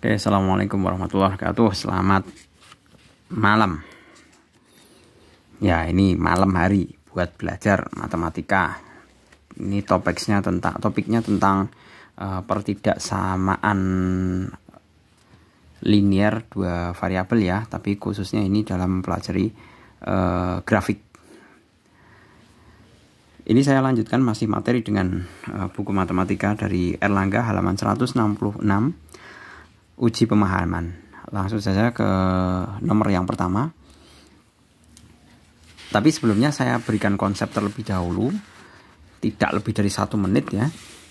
Oke, assalamualaikum warahmatullahi wabarakatuh. Selamat malam. Ya, ini malam hari buat belajar matematika. Ini topiknya tentang topiknya tentang uh, pertidaksamaan linear dua variabel ya, tapi khususnya ini dalam pelajari uh, eh, grafik. Ini saya lanjutkan masih materi dengan eh, buku matematika dari Erlangga halaman 166 uji pemahaman. Langsung saja ke nomor yang pertama. Tapi sebelumnya saya berikan konsep terlebih dahulu, tidak lebih dari satu menit ya.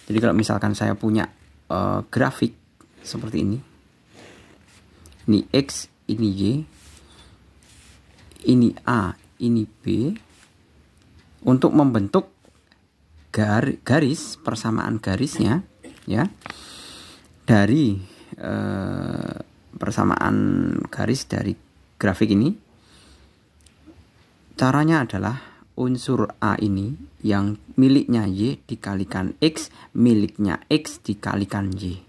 Jadi kalau misalkan saya punya uh, grafik seperti ini, ini x, ini y, ini a, ini b, untuk membentuk gar garis persamaan garisnya, ya, dari Eh, persamaan garis dari grafik ini caranya adalah unsur A ini yang miliknya Y dikalikan X, miliknya X dikalikan Y.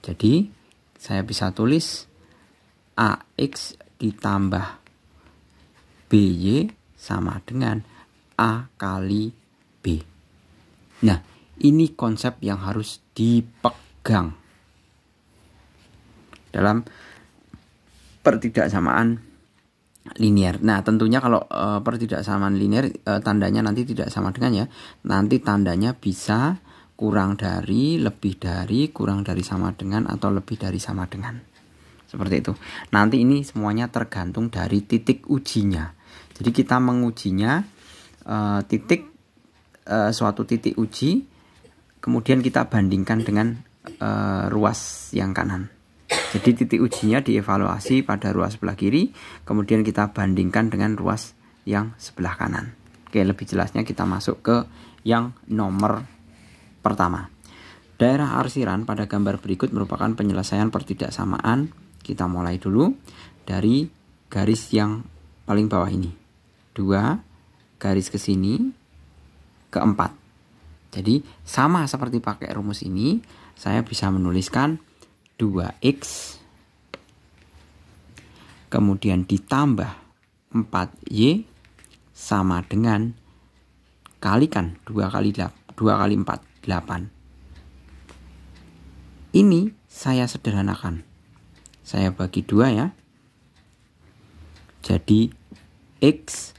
Jadi saya bisa tulis AX ditambah BY sama dengan A kali B. Nah, ini konsep yang harus dipegang dalam pertidaksamaan linear. Nah, tentunya kalau e, pertidaksamaan linear e, eh, tandanya nanti tidak sama dengan ya. Nanti tandanya bisa kurang dari, lebih dari, kurang dari sama dengan atau lebih dari sama dengan. Seperti itu. Nanti ini semuanya tergantung dari titik ujinya. Jadi kita mengujinya e, titik e, suatu titik uji kemudian kita bandingkan dengan e, ruas yang kanan. Jadi titik ujinya dievaluasi pada ruas sebelah kiri, kemudian kita bandingkan dengan ruas yang sebelah kanan. Oke, lebih jelasnya kita masuk ke yang nomor pertama. Daerah arsiran pada gambar berikut merupakan penyelesaian pertidaksamaan. Kita mulai dulu dari garis yang paling bawah ini. Dua, garis ke sini, keempat. Jadi sama seperti pakai rumus ini, saya bisa menuliskan 2x kemudian ditambah 4y sama dengan kalikan 2 kali 2 kali 4 8 ini saya sederhanakan saya bagi dua ya jadi x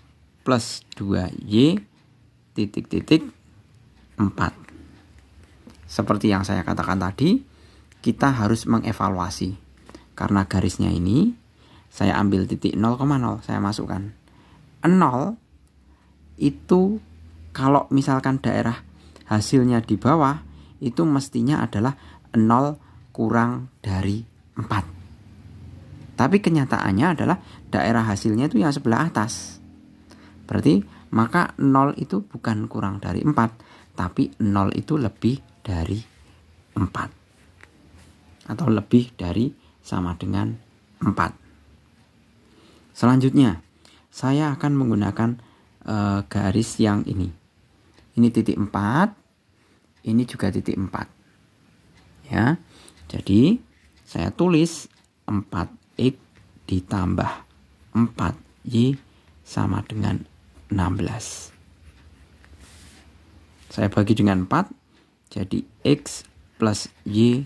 plus 2y titik titik 4 seperti yang saya katakan tadi kita harus mengevaluasi. Karena garisnya ini saya ambil titik 0,0 saya masukkan. 0 itu kalau misalkan daerah hasilnya di bawah itu mestinya adalah 0 kurang dari 4. Tapi kenyataannya adalah daerah hasilnya itu yang sebelah atas. Berarti maka 0 itu bukan kurang dari 4, tapi 0 itu lebih dari 4 atau lebih dari sama dengan 4. Selanjutnya, saya akan menggunakan e, garis yang ini. Ini titik 4, ini juga titik 4. Ya. Jadi, saya tulis 4x ditambah 4y sama dengan 16. Saya bagi dengan 4, jadi x plus y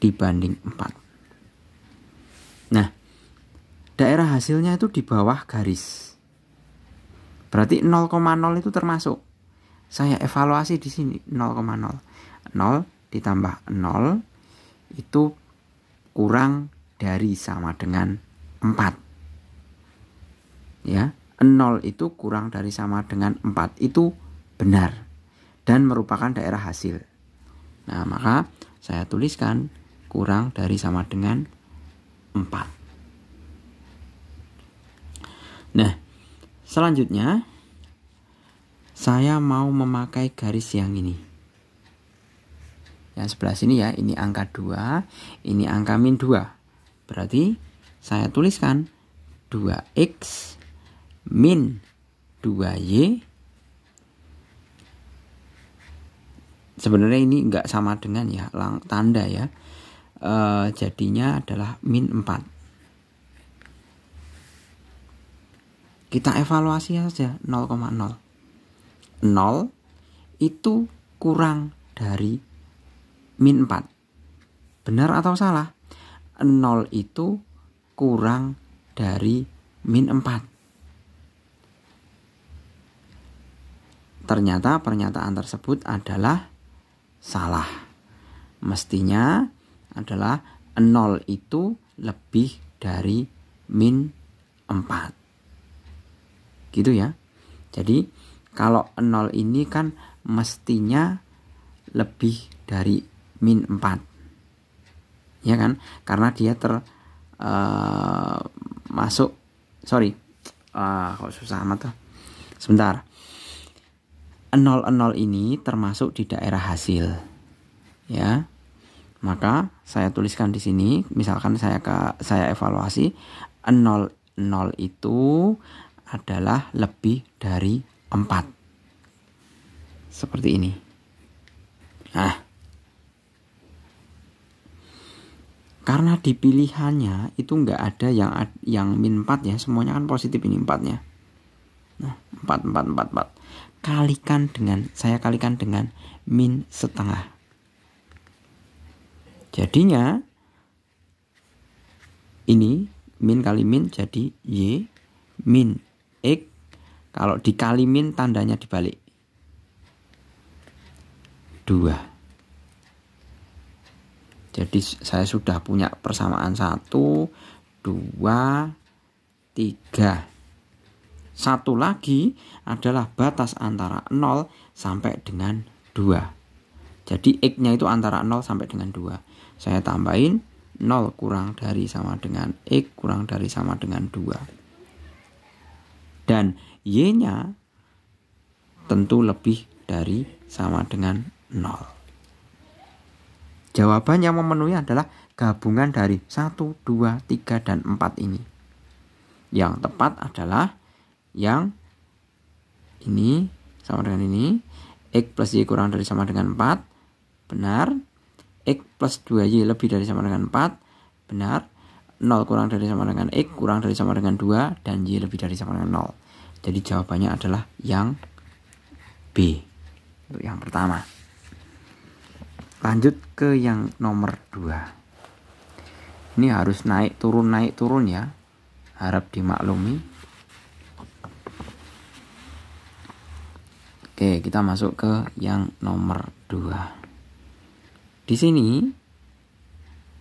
dibanding 4. Nah, daerah hasilnya itu di bawah garis. Berarti 0,0 itu termasuk. Saya evaluasi di sini 0,0. 0 ditambah 0 itu kurang dari sama dengan 4. Ya, 0 itu kurang dari sama dengan 4 itu benar dan merupakan daerah hasil. Nah, maka saya tuliskan kurang dari sama dengan 4. Nah, selanjutnya saya mau memakai garis yang ini. Yang sebelah sini ya, ini angka 2, ini angka min 2. Berarti saya tuliskan 2x min 2y sebenarnya ini enggak sama dengan ya lang tanda ya e, jadinya adalah min 4 kita evaluasi saja 0,0 0 itu kurang dari min 4 benar atau salah 0 itu kurang dari min 4 ternyata pernyataan tersebut adalah salah mestinya adalah 0 itu lebih dari min 4. Gitu ya. Jadi kalau 0 ini kan mestinya lebih dari min 4. Ya kan? Karena dia ter uh, masuk sorry uh, kok susah amat tuh. Sebentar. 0 ini termasuk di daerah hasil. Ya. Maka saya tuliskan di sini, misalkan saya ke, saya evaluasi 0 0 itu adalah lebih dari 4. Seperti ini. Nah, karena di pilihannya itu enggak ada yang yang min 4 ya semuanya kan positif ini 4 nya nah 4 4 4 4 kalikan dengan saya kalikan dengan min setengah Jadinya ini min kali min jadi y min x kalau dikali min tandanya dibalik. 2. Jadi saya sudah punya persamaan 1, 2, 3. Satu lagi adalah batas antara 0 sampai dengan 2. Jadi X-nya itu antara 0 sampai dengan 2. Saya tambahin 0 kurang dari sama dengan X kurang dari sama dengan 2. Dan Y-nya tentu lebih dari sama dengan 0. Jawaban yang memenuhi adalah gabungan dari 1, 2, 3, dan 4 ini. Yang tepat adalah yang ini sama dengan ini. X plus Y kurang dari sama dengan 4. Benar. X plus 2Y lebih dari sama dengan 4 Benar 0 kurang dari sama dengan X kurang dari sama dengan 2 Dan Y lebih dari sama dengan 0 Jadi jawabannya adalah yang B Untuk yang pertama Lanjut ke yang nomor 2 Ini harus naik turun naik turun ya Harap dimaklumi Oke kita masuk ke yang nomor 2 di sini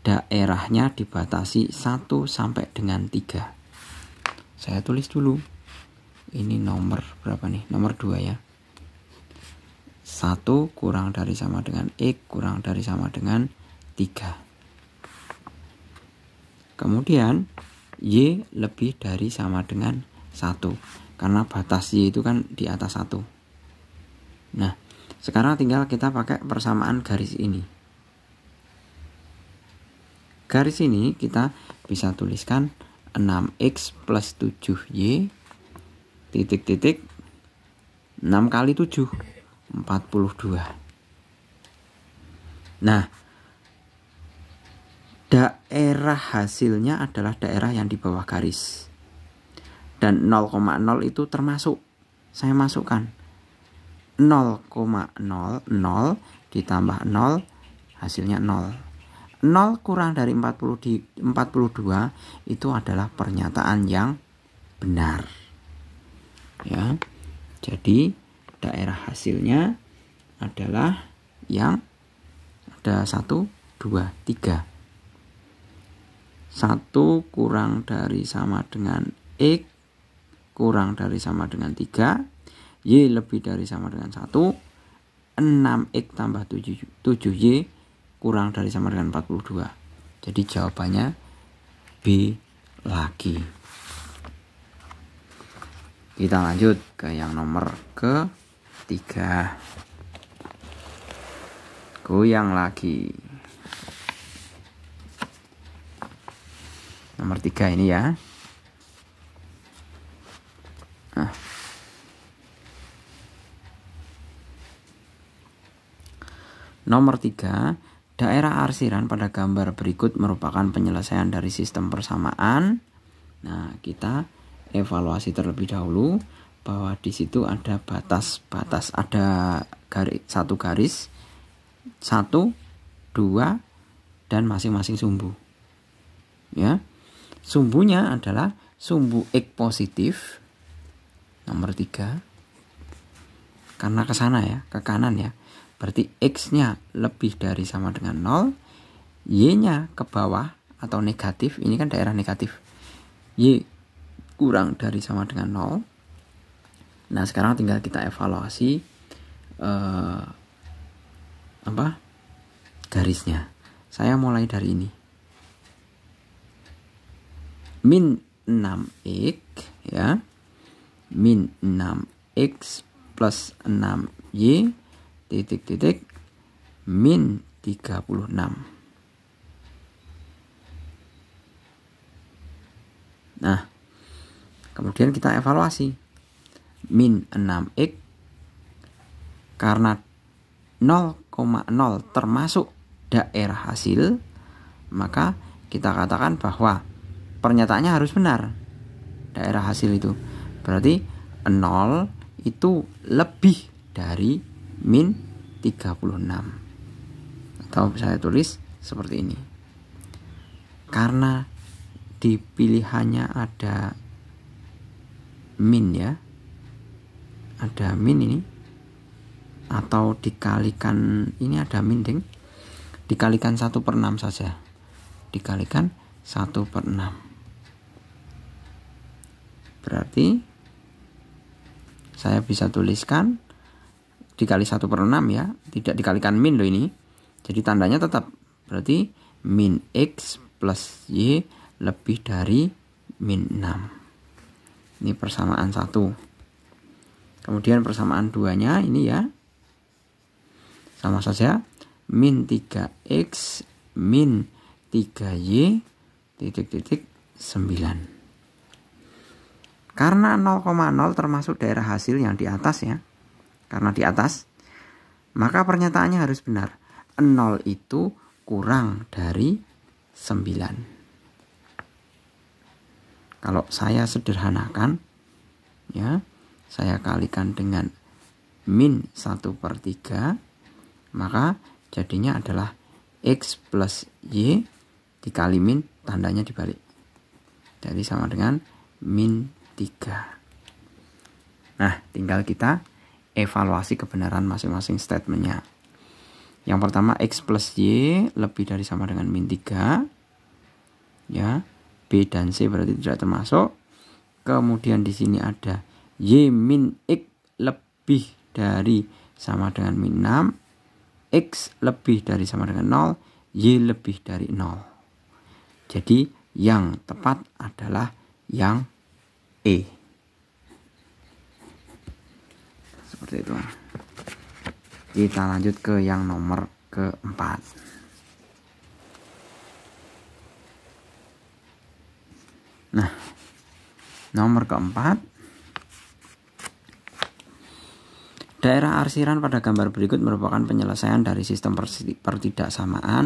daerahnya dibatasi 1 sampai dengan 3. Saya tulis dulu. Ini nomor berapa nih? Nomor 2 ya. 1 kurang dari sama dengan X kurang dari sama dengan 3. Kemudian Y lebih dari sama dengan 1. Karena batas Y itu kan di atas 1. Nah, sekarang tinggal kita pakai persamaan garis ini garis ini kita bisa tuliskan 6x plus 7y titik-titik 6 kali 7 42 nah daerah hasilnya adalah daerah yang di bawah garis dan 0,0 itu termasuk saya masukkan 0,00 ditambah 0 hasilnya 0 0 kurang dari 40 di 42 itu adalah pernyataan yang benar. Ya. Jadi daerah hasilnya adalah yang ada 1 2 3. 1 kurang dari sama dengan X kurang dari sama dengan 3, Y lebih dari sama dengan 1, 6X tambah 7, 7Y kurang dari sama dengan 42. Jadi jawabannya B lagi. Kita lanjut ke yang nomor ke 3. Goyang lagi. Nomor tiga ini ya. Nah. Nomor tiga. Daerah arsiran pada gambar berikut merupakan penyelesaian dari sistem persamaan. Nah, kita evaluasi terlebih dahulu bahwa di situ ada batas-batas, ada garis, satu garis, satu, dua, dan masing-masing sumbu. Ya, sumbunya adalah sumbu x positif nomor tiga karena ke sana ya, ke kanan ya Berarti X-nya lebih dari sama dengan 0. Y-nya ke bawah atau negatif. Ini kan daerah negatif. Y kurang dari sama dengan 0. Nah sekarang tinggal kita evaluasi uh, apa garisnya. Saya mulai dari ini. Min 6x ya. Min 6x plus 6y titik-titik min 36. Nah, kemudian kita evaluasi min 6x karena 0,0 termasuk daerah hasil, maka kita katakan bahwa pernyataannya harus benar daerah hasil itu. Berarti 0 itu lebih dari min 36 atau saya tulis seperti ini karena di pilihannya ada min ya ada min ini atau dikalikan ini ada min ding dikalikan 1 per 6 saja dikalikan 1 per 6 berarti saya bisa tuliskan dikali 1 per 6 ya tidak dikalikan min loh ini jadi tandanya tetap berarti min x plus y lebih dari min 6 ini persamaan 1 kemudian persamaan duanya ini ya sama saja min 3x min 3y titik titik 9 karena 0,0 termasuk daerah hasil yang di atas ya karena di atas, maka pernyataannya harus benar. 0 itu kurang dari 9. Kalau saya sederhanakan, ya, saya kalikan dengan min 1 per 3, maka jadinya adalah X plus Y dikali min, tandanya dibalik. Jadi sama dengan min 3. Nah, tinggal kita evaluasi kebenaran masing-masing statementnya. Yang pertama X plus Y lebih dari sama dengan min 3. Ya, B dan C berarti tidak termasuk. Kemudian di sini ada Y min X lebih dari sama dengan min 6. X lebih dari sama dengan 0. Y lebih dari 0. Jadi yang tepat adalah yang E. seperti itu kita lanjut ke yang nomor keempat nah nomor keempat daerah arsiran pada gambar berikut merupakan penyelesaian dari sistem pertidaksamaan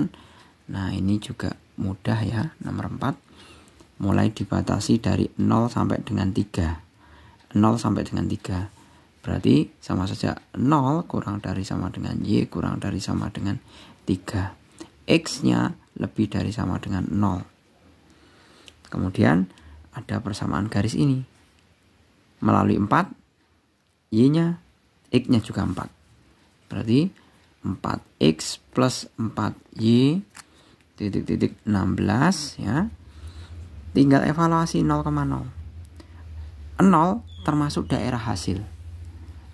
nah ini juga mudah ya nomor 4 mulai dibatasi dari 0 sampai dengan 3 0 sampai dengan 3 Berarti sama saja 0 kurang dari sama dengan Y kurang dari sama dengan 3. X-nya lebih dari sama dengan 0. Kemudian ada persamaan garis ini. Melalui 4, Y-nya, X-nya juga 4. Berarti 4X plus 4Y titik-titik 16 ya. Tinggal evaluasi 0,0. 0 termasuk daerah hasil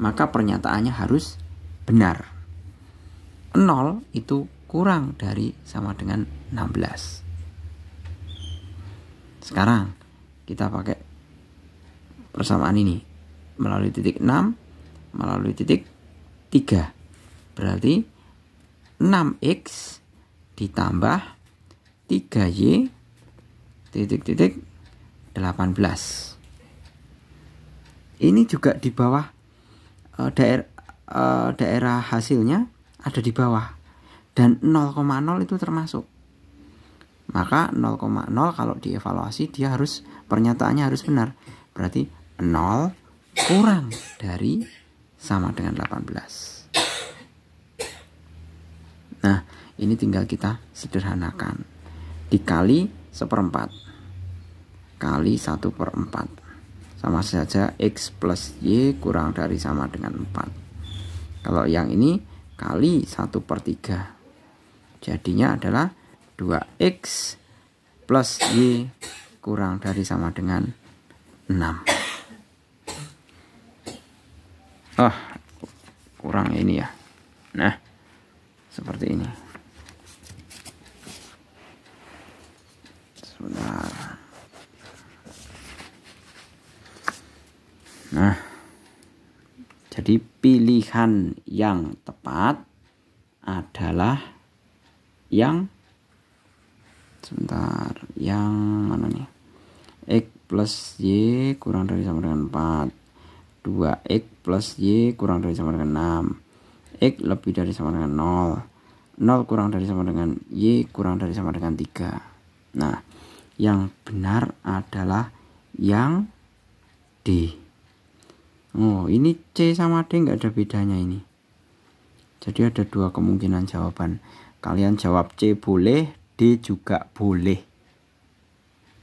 maka pernyataannya harus benar. 0 itu kurang dari sama dengan 16. Sekarang kita pakai persamaan ini melalui titik 6 melalui titik 3. Berarti 6x ditambah 3y titik-titik 18. Ini juga di bawah Eh, daer, eh, daerah hasilnya ada di bawah dan 0,0 itu termasuk maka 0,0 kalau dievaluasi dia harus pernyataannya harus benar berarti 0 kurang dari sama dengan 18 nah ini tinggal kita sederhanakan dikali seperempat kali 1 per 4 sama saja X plus Y kurang dari sama dengan 4 kalau yang ini kali 1 per 3 jadinya adalah 2X plus Y kurang dari sama dengan 6 oh ah, kurang ini ya nah seperti ini sebentar Nah, jadi pilihan yang tepat adalah yang sebentar, yang mana nih? X plus Y kurang dari sama dengan 4. 2X plus Y kurang dari sama dengan 6. X lebih dari sama dengan 0. 0 kurang dari sama dengan Y kurang dari sama dengan 3. Nah, yang benar adalah yang D. Oh, ini C sama D nggak ada bedanya ini. Jadi ada dua kemungkinan jawaban. Kalian jawab C boleh, D juga boleh.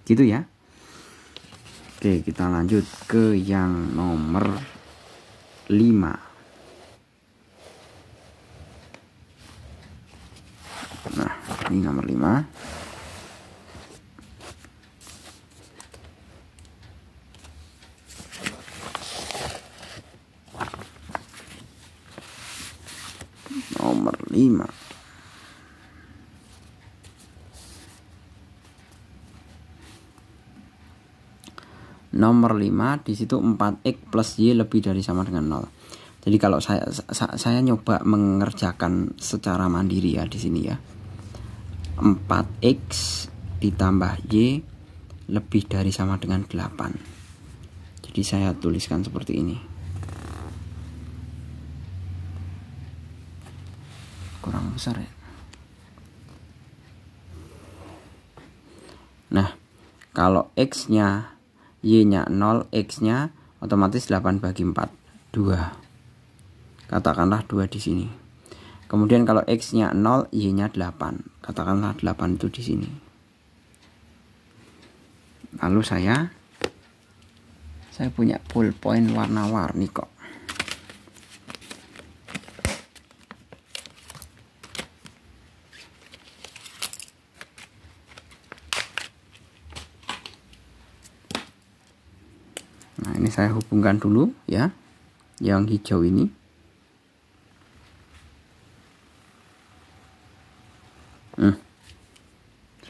Gitu ya. Oke, kita lanjut ke yang nomor 5. Nah, ini nomor 5. nomor 5 nomor 5 di situ 4x plus y lebih dari sama dengan 0 jadi kalau saya saya, saya nyoba mengerjakan secara mandiri ya di sini ya 4x ditambah y lebih dari sama dengan 8 jadi saya tuliskan seperti ini kurang besar ya nah kalau x nya y nya 0 x nya otomatis 8 bagi 4 2 katakanlah 2 di sini kemudian kalau x nya 0 y nya 8 katakanlah 8 itu di sini lalu saya saya punya full point warna-warni kok saya hubungkan dulu ya yang hijau ini hmm.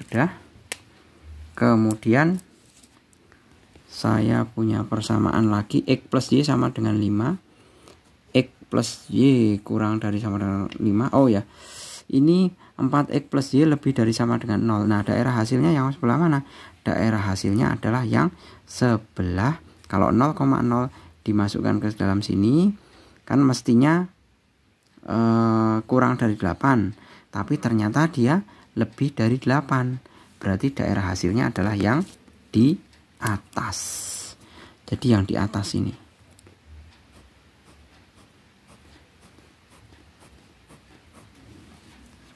sudah kemudian saya punya persamaan lagi X plus Y sama dengan 5 X plus Y kurang dari sama dengan 5 oh ya ini 4X plus Y lebih dari sama dengan 0 nah daerah hasilnya yang sebelah mana daerah hasilnya adalah yang sebelah kalau 0,0 dimasukkan ke dalam sini kan mestinya eh, kurang dari 8. Tapi ternyata dia lebih dari 8. Berarti daerah hasilnya adalah yang di atas. Jadi yang di atas ini.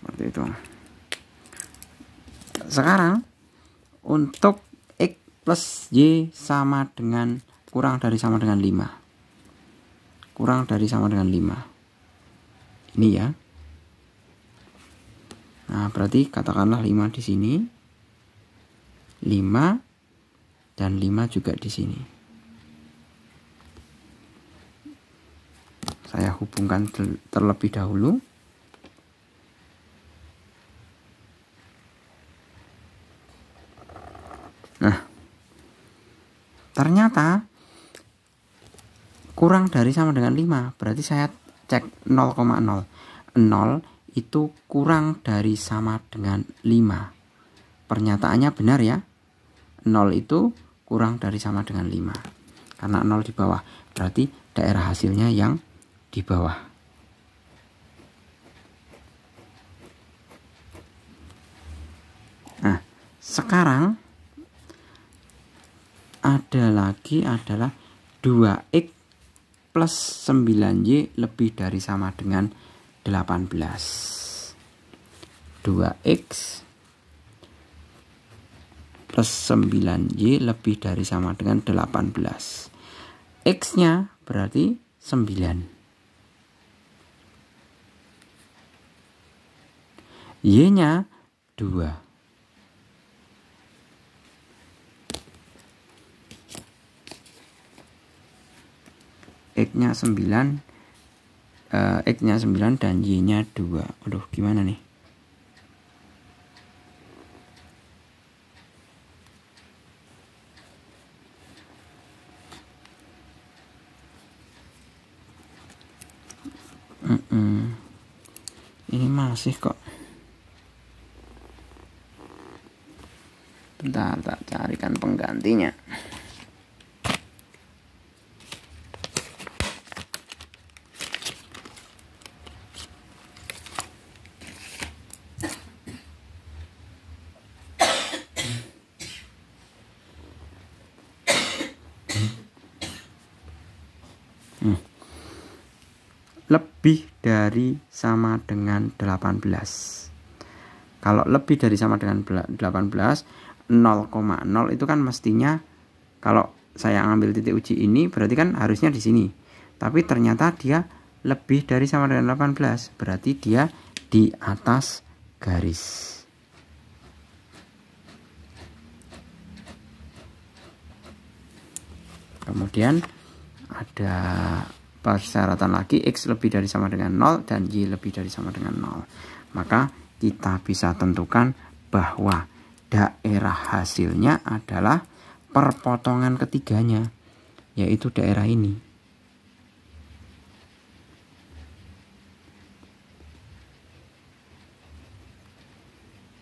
Seperti itu. Sekarang untuk plus Y sama dengan kurang dari sama dengan 5 kurang dari sama dengan 5 ini ya nah berarti katakanlah 5 di sini 5 dan 5 juga di sini saya hubungkan terlebih dahulu nah ternyata kurang dari sama dengan 5 berarti saya cek 0,0 0 itu kurang dari sama dengan 5 pernyataannya benar ya 0 itu kurang dari sama dengan 5 karena 0 di bawah berarti daerah hasilnya yang di bawah Nah, sekarang ada lagi adalah 2x plus 9y lebih dari sama dengan 18. 2x plus 9y lebih dari sama dengan 18. X-nya berarti 9. Y-nya 2. X-nya 9 uh, eh, X-nya 9 dan Y-nya 2 Aduh gimana nih Mm -mm. Ini masih kok Bentar, tak carikan penggantinya. Hmm. Lebih dari sama dengan 18. Kalau lebih dari sama dengan 18, 0,0 itu kan mestinya kalau saya ambil titik uji ini berarti kan harusnya di sini. Tapi ternyata dia lebih dari sama dengan 18, berarti dia di atas garis. Kemudian ada persyaratan lagi X lebih dari sama dengan 0 dan Y lebih dari sama dengan 0 maka kita bisa tentukan bahwa daerah hasilnya adalah perpotongan ketiganya yaitu daerah ini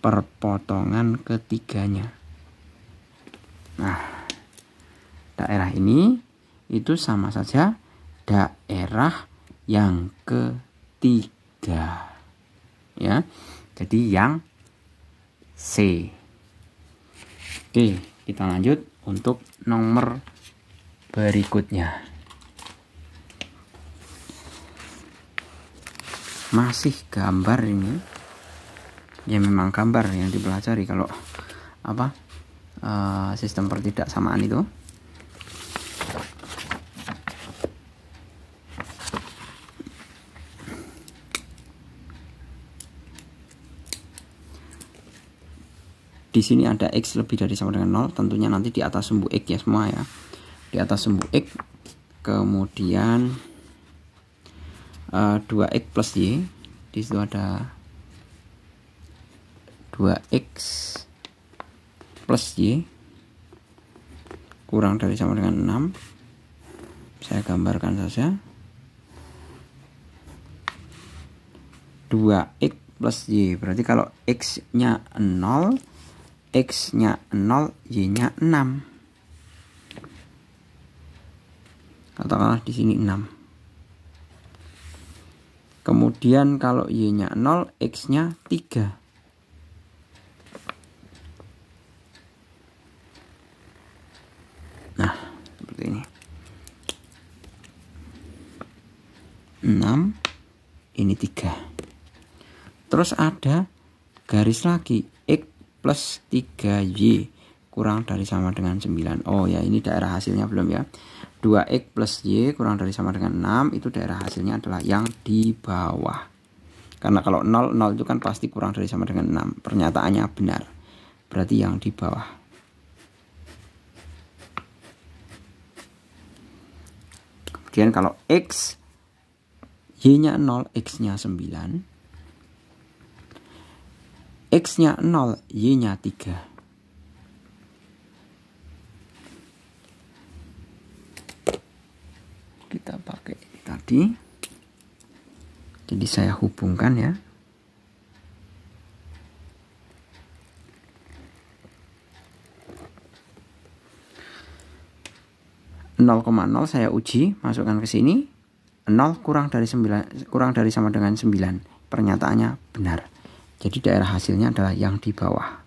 perpotongan ketiganya nah daerah ini itu sama saja daerah yang ketiga. Ya. Jadi yang C. Oke, kita lanjut untuk nomor berikutnya. Masih gambar ini. Ya memang gambar yang dipelajari kalau apa? Uh, sistem pertidaksamaan itu. di sini ada x lebih dari sama dengan 0 tentunya nanti di atas sumbu x ya semua ya di atas sumbu x kemudian uh, eh, 2x plus y di situ ada 2x plus y kurang dari sama dengan 6 saya gambarkan saja 2x plus y berarti kalau x nya 0 X-nya 0, Y-nya 6. Katakanlah di sini 6. Kemudian kalau Y-nya 0, X-nya 3. Nah, seperti ini. 6, ini 3. Terus ada garis lagi plus 3Y kurang dari sama dengan 9. Oh ya ini daerah hasilnya belum ya. 2X plus Y kurang dari sama dengan 6 itu daerah hasilnya adalah yang di bawah. Karena kalau 0, 0 itu kan pasti kurang dari sama dengan 6. Pernyataannya benar. Berarti yang di bawah. Kemudian kalau X Y-nya 0, X-nya 9 X-nya 0, Y-nya 3. Kita pakai tadi. Jadi saya hubungkan ya. nol saya uji masukkan ke sini 0 kurang dari 9 kurang dari sama dengan 9 pernyataannya benar jadi daerah hasilnya adalah yang di bawah.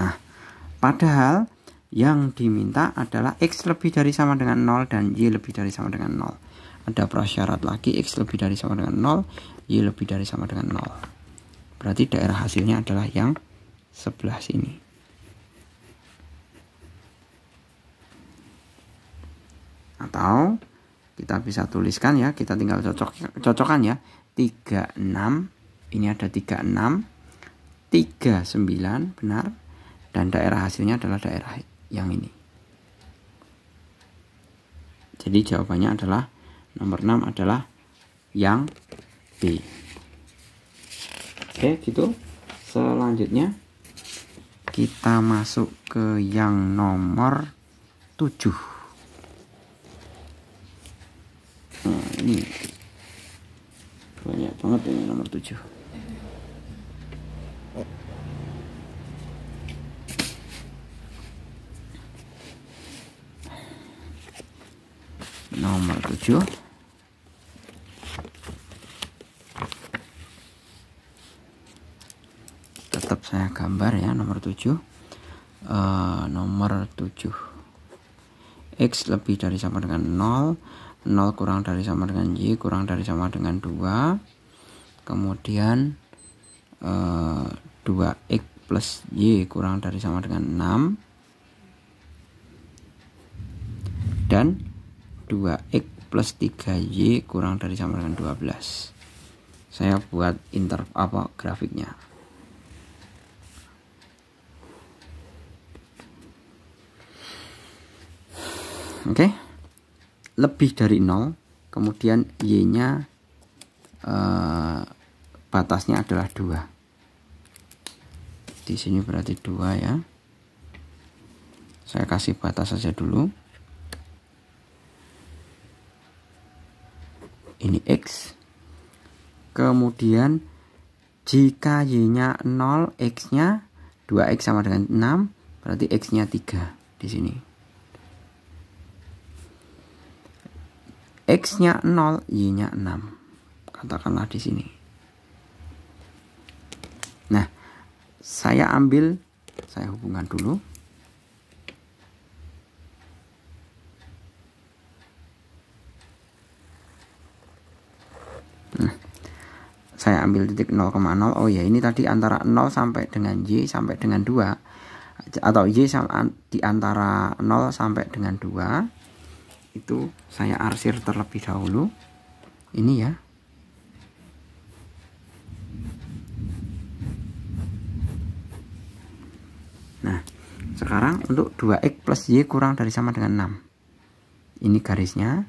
Nah, padahal yang diminta adalah X lebih dari sama dengan 0 dan Y lebih dari sama dengan 0. Ada prasyarat lagi X lebih dari sama dengan 0, Y lebih dari sama dengan 0. Berarti daerah hasilnya adalah yang sebelah sini. Atau kita bisa tuliskan ya kita tinggal cocok cocokan ya 36 ini ada 36 39 benar dan daerah hasilnya adalah daerah yang ini jadi jawabannya adalah nomor 6 adalah yang B oke gitu selanjutnya kita masuk ke yang nomor 7 nah, ini banyak banget ini nomor 7 nomor 7 tetap saya gambar ya nomor 7 uh, eh, nomor 7 X lebih dari sama dengan 0 0 kurang dari sama dengan Y kurang dari sama dengan 2 kemudian eh, 2X plus Y kurang dari sama dengan 6 dan 2X plus 3Y kurang dari sama dengan 12 saya buat inter apa grafiknya oke okay lebih dari 0 kemudian y-nya eh, batasnya adalah 2 di sini berarti 2 ya saya kasih batas saja dulu ini x kemudian jika y-nya 0 x-nya 2x sama dengan 6 berarti x-nya 3 di sini X-nya 0, Y-nya 6. Katakanlah di sini. Nah, saya ambil, saya hubungkan dulu. Nah, saya ambil titik 0,0 oh ya ini tadi antara 0 sampai dengan Y sampai dengan 2 atau Y di antara 0 sampai dengan 2 itu saya arsir terlebih dahulu ini ya nah sekarang untuk 2x plus y kurang dari sama dengan 6 ini garisnya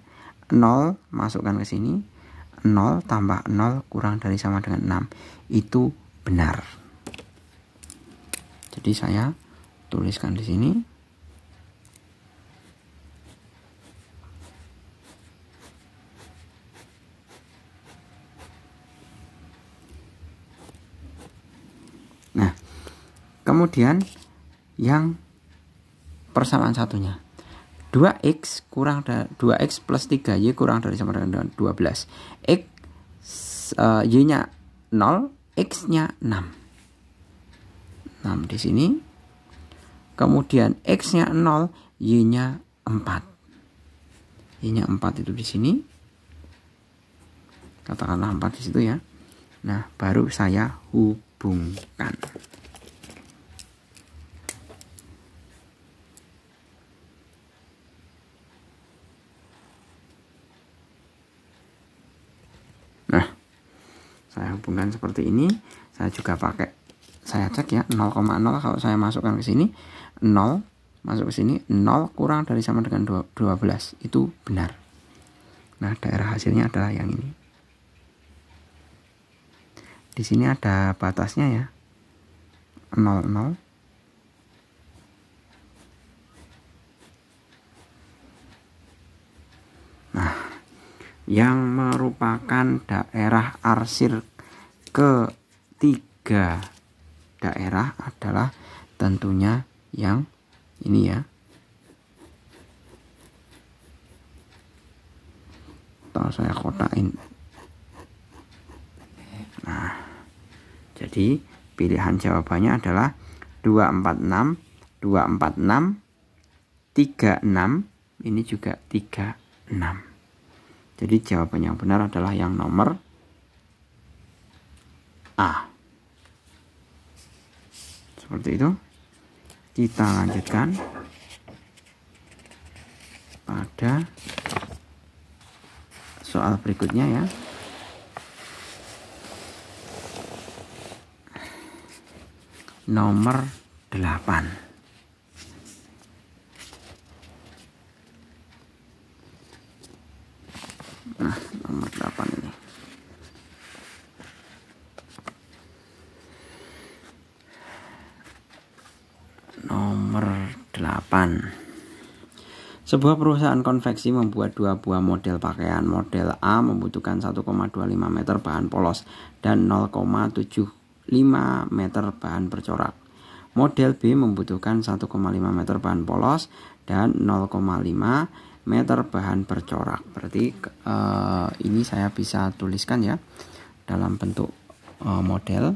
0 masukkan ke sini 0 tambah 0 kurang dari sama dengan 6 itu benar jadi saya tuliskan di sini kemudian yang persamaan satunya 2x kurang dari 2x plus 3y kurang dari sama dengan 12 x uh, eh, y nya 0 x nya 6 6 di sini kemudian x nya 0 y nya 4 y nya 4 itu di sini katakanlah 4 di situ ya nah baru saya hubungkan saya hubungkan seperti ini saya juga pakai saya cek ya 0,0 kalau saya masukkan ke sini 0 masuk ke sini 0 kurang dari sama dengan 12 itu benar nah daerah hasilnya adalah yang ini di sini ada batasnya ya 00 yang merupakan daerah arsir ketiga daerah adalah tentunya yang ini ya atau saya kotain nah jadi pilihan jawabannya adalah 246 246 36 ini juga 36 jadi jawaban yang benar adalah yang nomor A. Seperti itu. Kita lanjutkan pada soal berikutnya ya. Nomor 8. Nah, nomor 8 ini. Nomor 8. Sebuah perusahaan konveksi membuat dua buah model pakaian. Model A membutuhkan 1,25 meter bahan polos dan 0,75 meter bahan bercorak. Model B membutuhkan 1,5 meter bahan polos dan 0,5 meter bahan bercorak berarti uh, ini saya bisa tuliskan ya dalam bentuk uh, model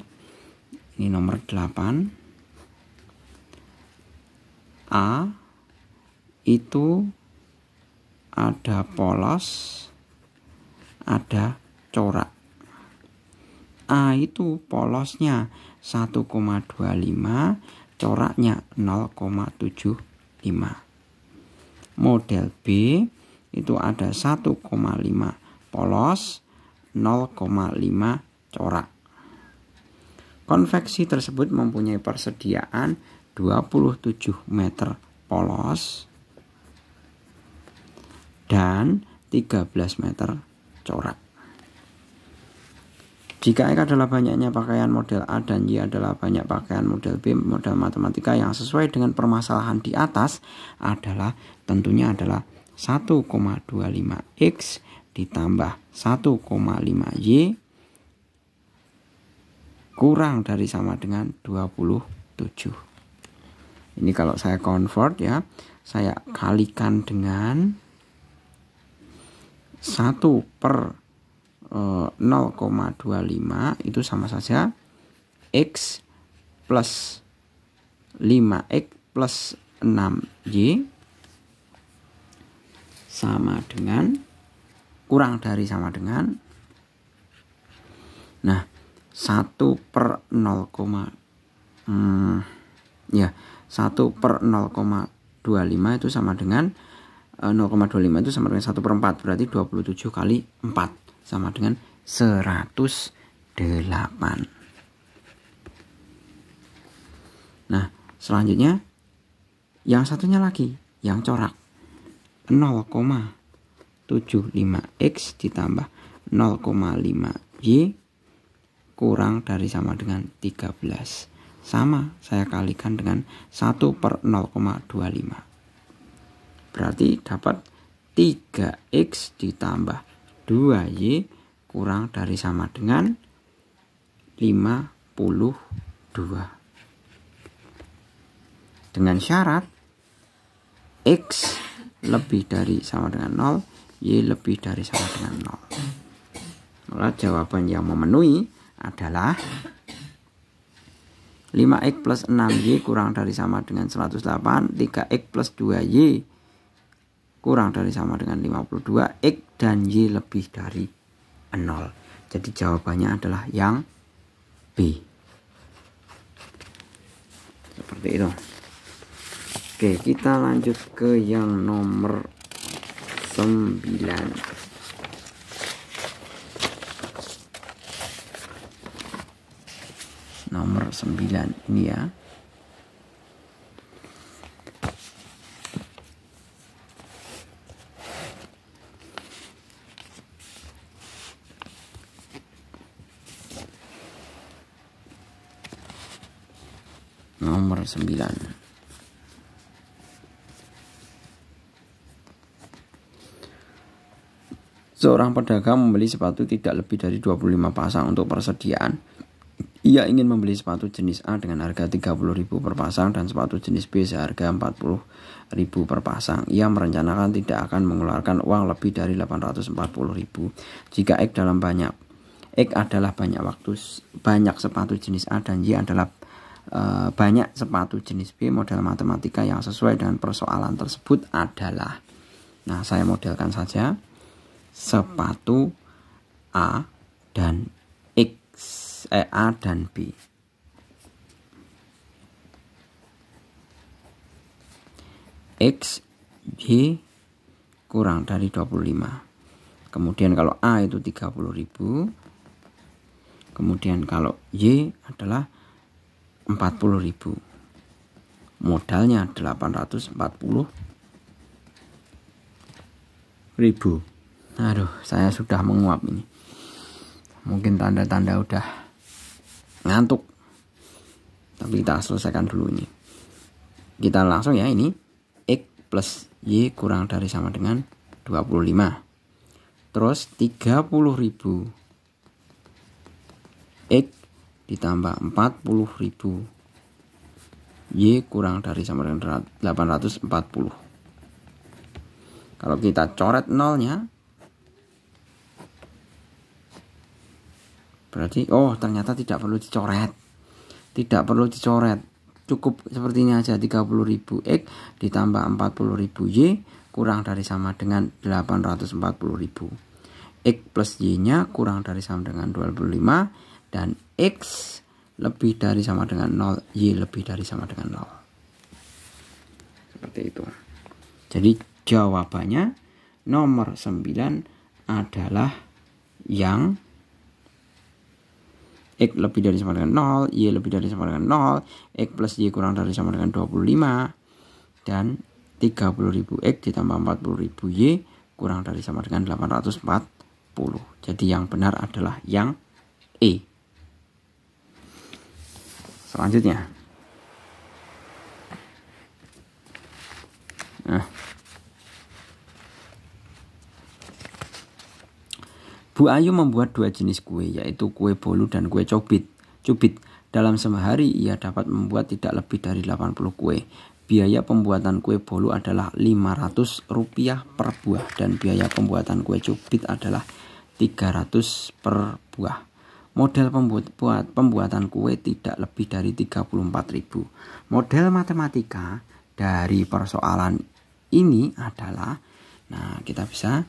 ini nomor 8 A itu ada polos ada corak A itu polosnya 1,25 coraknya 0,75 model B itu ada 1,5 polos 0,5 corak. Konveksi tersebut mempunyai persediaan 27 meter polos dan 13 meter corak. Jika X adalah banyaknya pakaian model A dan Y adalah banyak pakaian model B, model matematika yang sesuai dengan permasalahan di atas adalah tentunya adalah 1,25X ditambah 1,5Y kurang dari sama dengan 27. Ini kalau saya convert ya, saya kalikan dengan 1 per 0,25 eh, itu sama saja X plus 5X plus 6Y sama dengan kurang dari sama dengan nah 1 per 0, hmm, ya 1 per 0,25 itu sama dengan 0,25 eh, itu sama dengan 1 per 4 berarti 27 kali 4 sama dengan 108. Nah, selanjutnya yang satunya lagi, yang corak. 0,75x ditambah 0,5y kurang dari sama dengan 13. Sama, saya kalikan dengan 1 per 0,25. Berarti dapat 3x ditambah 2Y kurang dari sama dengan 52. Dengan syarat X lebih dari sama dengan 0, Y lebih dari sama dengan 0. Maka jawaban yang memenuhi adalah 5X plus 6Y kurang dari sama dengan 108, 3X plus 2Y kurang dari sama dengan 52 X dan Y lebih dari 0 jadi jawabannya adalah yang B seperti itu Oke kita lanjut ke yang nomor 9 nomor 9 ini ya 9. Seorang pedagang membeli sepatu tidak lebih dari 25 pasang untuk persediaan. Ia ingin membeli sepatu jenis A dengan harga 30.000 per pasang dan sepatu jenis B seharga 40.000 per pasang. Ia merencanakan tidak akan mengeluarkan uang lebih dari 840.000 jika X dalam banyak X adalah banyak waktu banyak sepatu jenis A dan Y adalah Eh, banyak sepatu jenis B model matematika yang sesuai dengan persoalan tersebut adalah nah saya modelkan saja sepatu A dan X eh, A dan B X Y kurang dari 25 kemudian kalau A itu 30.000 kemudian kalau Y adalah ribu modalnya 840 ribu aduh saya sudah menguap ini mungkin tanda-tanda udah ngantuk tapi kita selesaikan dulu ini kita langsung ya ini x plus y kurang dari sama dengan 25 terus 30.000 x ditambah ribu Y kurang dari sama dengan 840 kalau kita coret nolnya berarti oh ternyata tidak perlu dicoret tidak perlu dicoret cukup seperti sepertinya aja 30.000 X ditambah 40.000 Y kurang dari sama dengan 840.000 X plus Y nya kurang dari sama dengan 25 dan X lebih dari sama dengan 0, Y lebih dari sama dengan 0. Seperti itu. Jadi jawabannya nomor 9 adalah yang X lebih dari sama dengan 0, Y lebih dari sama dengan 0, X plus Y kurang dari sama dengan 25, dan 30.000 X ditambah 40.000 Y kurang dari sama dengan 840. Jadi yang benar adalah yang E selanjutnya. Nah. Bu Ayu membuat dua jenis kue, yaitu kue bolu dan kue cubit. Cubit dalam sehari ia dapat membuat tidak lebih dari 80 kue. Biaya pembuatan kue bolu adalah Rp500 per buah dan biaya pembuatan kue cubit adalah 300 per buah. Model pembuat, pembuatan kue tidak lebih dari 34.000. Model matematika dari persoalan ini adalah nah kita bisa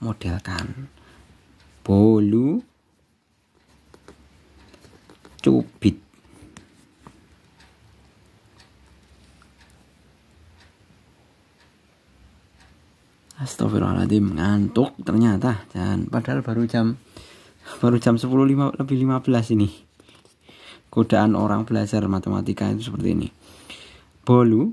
modelkan bolu cubit Astagfirullahaladzim ngantuk ternyata dan padahal baru jam baru jam 10 lima, lebih 15 ini godaan orang belajar matematika itu seperti ini bolu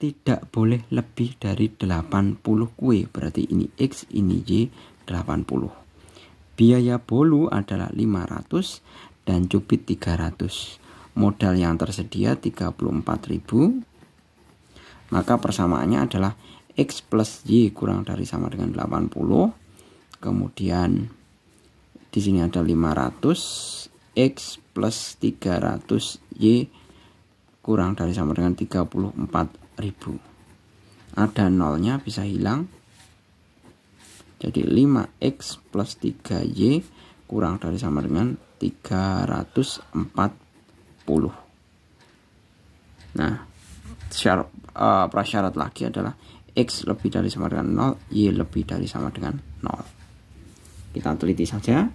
tidak boleh lebih dari 80 kue berarti ini X ini Y 80 biaya bolu adalah 500 dan cubit 300 modal yang tersedia 34.000 maka persamaannya adalah X plus Y kurang dari sama dengan 80 kemudian di sini ada 500 X plus 300 Y kurang dari sama dengan 34.000 ada nolnya bisa hilang jadi 5X plus 3Y kurang dari sama dengan 340 nah syarat, uh, eh, prasyarat lagi adalah X lebih dari sama dengan 0 Y lebih dari sama dengan 0 kita teliti saja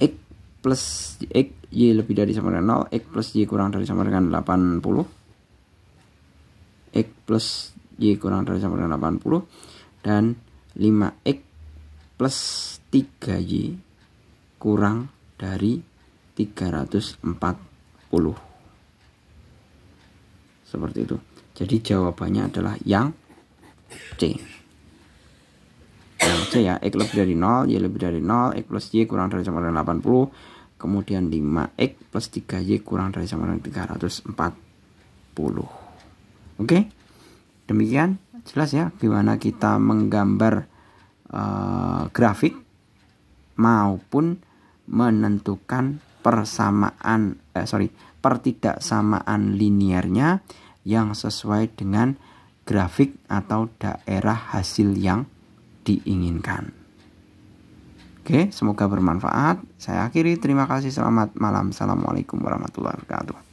x plus x y lebih dari sama dengan 0 x plus y kurang dari sama dengan 80 x plus y kurang dari sama dengan 80 dan 5x plus 3y kurang dari 340 seperti itu jadi jawabannya adalah yang C LC ya X lebih dari 0 Y lebih dari 0 X plus Y kurang dari sama dengan 80 kemudian 5X plus 3Y kurang dari sama dengan 340 oke okay? demikian jelas ya gimana kita menggambar uh, grafik maupun menentukan persamaan eh, sorry pertidaksamaan linearnya yang sesuai dengan grafik atau daerah hasil yang diinginkan. Oke, semoga bermanfaat. Saya akhiri. Terima kasih. Selamat malam. Assalamualaikum warahmatullahi wabarakatuh.